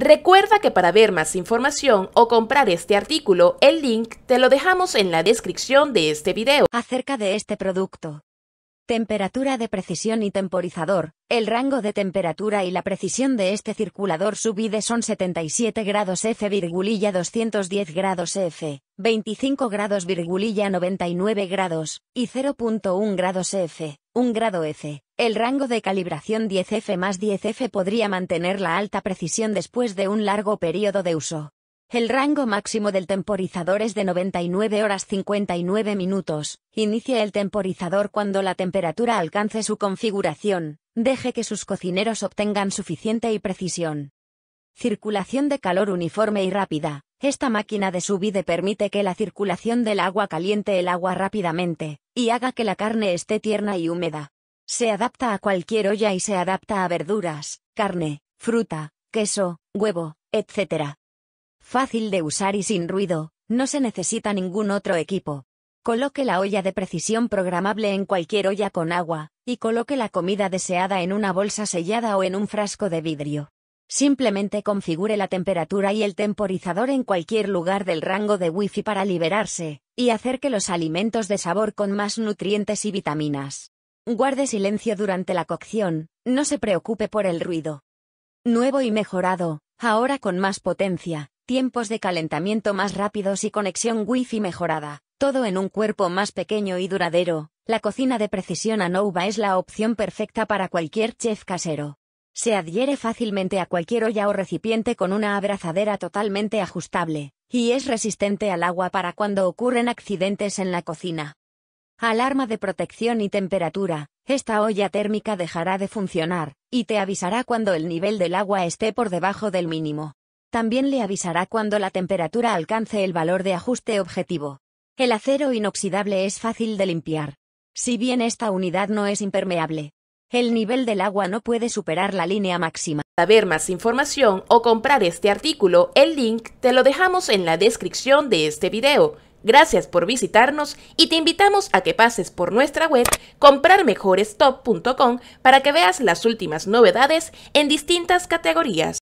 Recuerda que para ver más información o comprar este artículo, el link te lo dejamos en la descripción de este video. Acerca de este producto. Temperatura de precisión y temporizador. El rango de temperatura y la precisión de este circulador subide son 77 grados F 210 grados F, 25 grados 99 grados, y 0.1 grados F, 1 grado F. El rango de calibración 10F más 10F podría mantener la alta precisión después de un largo periodo de uso. El rango máximo del temporizador es de 99 horas 59 minutos. Inicie el temporizador cuando la temperatura alcance su configuración. Deje que sus cocineros obtengan suficiente y precisión. Circulación de calor uniforme y rápida. Esta máquina de subide permite que la circulación del agua caliente el agua rápidamente, y haga que la carne esté tierna y húmeda. Se adapta a cualquier olla y se adapta a verduras, carne, fruta, queso, huevo, etc. Fácil de usar y sin ruido, no se necesita ningún otro equipo. Coloque la olla de precisión programable en cualquier olla con agua, y coloque la comida deseada en una bolsa sellada o en un frasco de vidrio. Simplemente configure la temperatura y el temporizador en cualquier lugar del rango de wifi para liberarse, y hacer que los alimentos de sabor con más nutrientes y vitaminas. Guarde silencio durante la cocción, no se preocupe por el ruido. Nuevo y mejorado, ahora con más potencia, tiempos de calentamiento más rápidos y conexión wifi mejorada, todo en un cuerpo más pequeño y duradero, la cocina de precisión ANOVA es la opción perfecta para cualquier chef casero. Se adhiere fácilmente a cualquier olla o recipiente con una abrazadera totalmente ajustable, y es resistente al agua para cuando ocurren accidentes en la cocina. Alarma de protección y temperatura, esta olla térmica dejará de funcionar, y te avisará cuando el nivel del agua esté por debajo del mínimo. También le avisará cuando la temperatura alcance el valor de ajuste objetivo. El acero inoxidable es fácil de limpiar. Si bien esta unidad no es impermeable, el nivel del agua no puede superar la línea máxima. Para ver más información o comprar este artículo, el link te lo dejamos en la descripción de este video. Gracias por visitarnos y te invitamos a que pases por nuestra web comprarmejorestop.com para que veas las últimas novedades en distintas categorías.